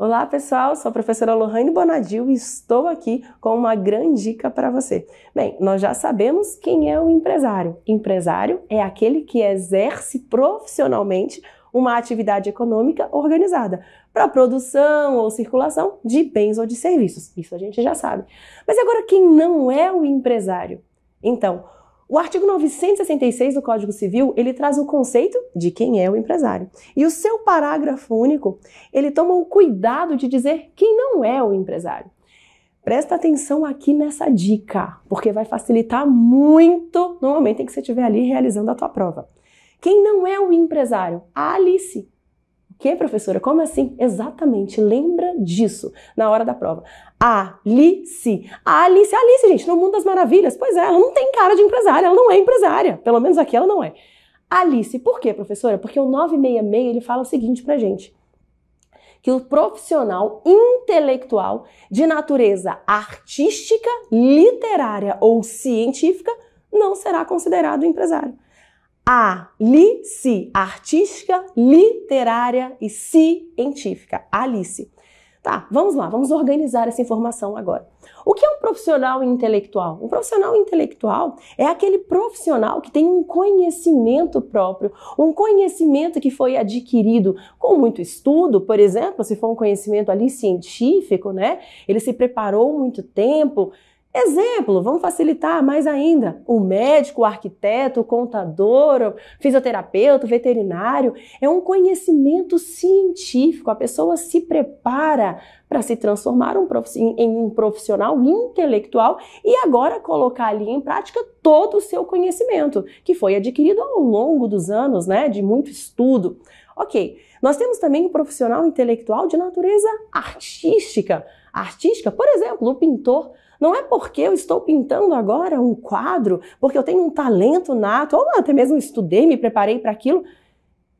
Olá pessoal, sou a professora Lohane Bonadil e estou aqui com uma grande dica para você. Bem, nós já sabemos quem é o empresário. Empresário é aquele que exerce profissionalmente uma atividade econômica organizada para produção ou circulação de bens ou de serviços. Isso a gente já sabe. Mas agora quem não é o empresário? Então, o artigo 966 do Código Civil, ele traz o conceito de quem é o empresário. E o seu parágrafo único, ele toma o cuidado de dizer quem não é o empresário. Presta atenção aqui nessa dica, porque vai facilitar muito no momento em que você estiver ali realizando a tua prova. Quem não é o empresário? A Alice, que, professora? Como assim? Exatamente, lembra disso na hora da prova. Alice. A Alice, a Alice, gente, no mundo das maravilhas. Pois é, ela não tem cara de empresária, ela não é empresária. Pelo menos aqui ela não é. Alice, por quê, professora? Porque o 966 ele fala o seguinte pra gente: que o profissional intelectual de natureza artística, literária ou científica não será considerado empresário. Alice, artística, literária e científica. Alice. Tá, vamos lá, vamos organizar essa informação agora. O que é um profissional intelectual? Um profissional intelectual é aquele profissional que tem um conhecimento próprio, um conhecimento que foi adquirido com muito estudo, por exemplo, se for um conhecimento ali científico, né? Ele se preparou muito tempo, Exemplo, vamos facilitar mais ainda. O médico, o arquiteto, o contador, o fisioterapeuta, o veterinário, é um conhecimento científico. A pessoa se prepara para se transformar um em um profissional intelectual e agora colocar ali em prática todo o seu conhecimento, que foi adquirido ao longo dos anos, né, de muito estudo. Ok, nós temos também o um profissional intelectual de natureza artística. Artística, por exemplo, o pintor não é porque eu estou pintando agora um quadro, porque eu tenho um talento nato, ou até mesmo estudei, me preparei para aquilo,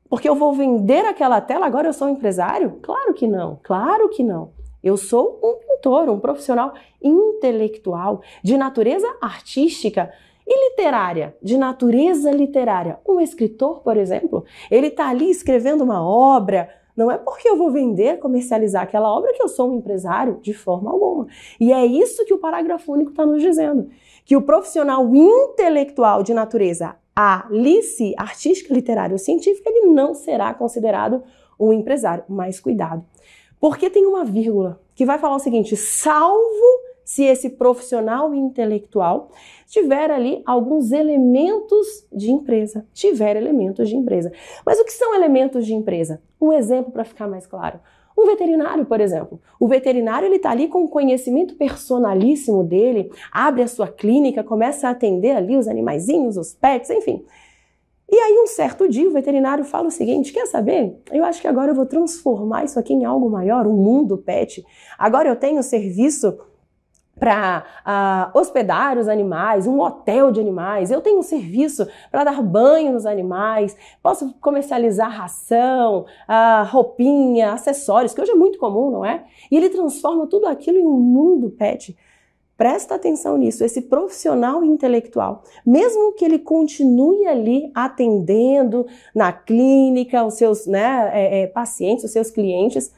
porque eu vou vender aquela tela, agora eu sou um empresário? Claro que não, claro que não. Eu sou um pintor, um profissional intelectual, de natureza artística e literária, de natureza literária. Um escritor, por exemplo, ele está ali escrevendo uma obra, não é porque eu vou vender, comercializar aquela obra que eu sou um empresário, de forma alguma. E é isso que o parágrafo único está nos dizendo. Que o profissional intelectual de natureza Alice, artística, literária ou científica, ele não será considerado um empresário. Mas cuidado, porque tem uma vírgula que vai falar o seguinte: salvo se esse profissional intelectual tiver ali alguns elementos de empresa, tiver elementos de empresa. Mas o que são elementos de empresa? Um exemplo para ficar mais claro. Um veterinário, por exemplo. O veterinário ele está ali com o conhecimento personalíssimo dele, abre a sua clínica, começa a atender ali os animaizinhos, os pets, enfim. E aí, um certo dia, o veterinário fala o seguinte: quer saber? Eu acho que agora eu vou transformar isso aqui em algo maior, um mundo pet. Agora eu tenho serviço para uh, ah, hospedar os animais, um hotel de animais, eu tenho um serviço para dar banho nos animais, posso comercializar ração, uh, roupinha, acessórios, que hoje é muito comum, não é? E ele transforma tudo aquilo em um mundo pet. Presta atenção nisso, esse profissional intelectual, mesmo que ele continue ali atendendo na clínica os seus né, é, é, pacientes, os seus clientes,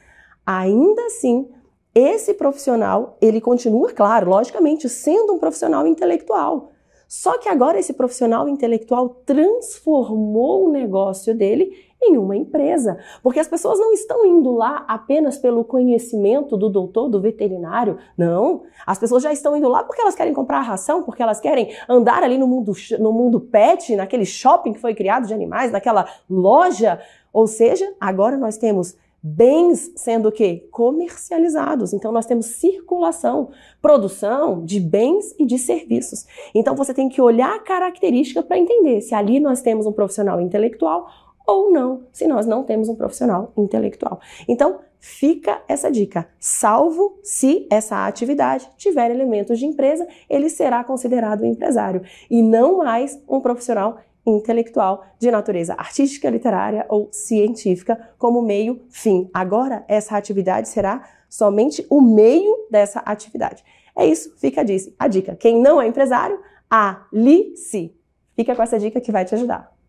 ainda assim esse profissional, ele continua, claro, logicamente, sendo um profissional intelectual. Só que agora esse profissional intelectual transformou o negócio dele em uma empresa, porque as pessoas não estão indo lá apenas pelo conhecimento do doutor, do veterinário, não. As pessoas já estão indo lá porque elas querem comprar ração, porque elas querem andar ali no mundo, no mundo pet, naquele shopping que foi criado de animais, naquela loja. Ou seja, agora nós temos bens sendo o quê? Comercializados. Então nós temos circulação, produção de bens e de serviços. Então você tem que olhar a característica para entender se ali nós temos um profissional intelectual ou não, se nós não temos um profissional intelectual. Então fica essa dica, salvo se essa atividade tiver elementos de empresa, ele será considerado um empresário e não mais um profissional intelectual de natureza artística, literária ou científica como meio fim. Agora, essa atividade será somente o meio dessa atividade. É isso, fica a dica. Quem não é empresário, alice. Fica com essa dica que vai te ajudar.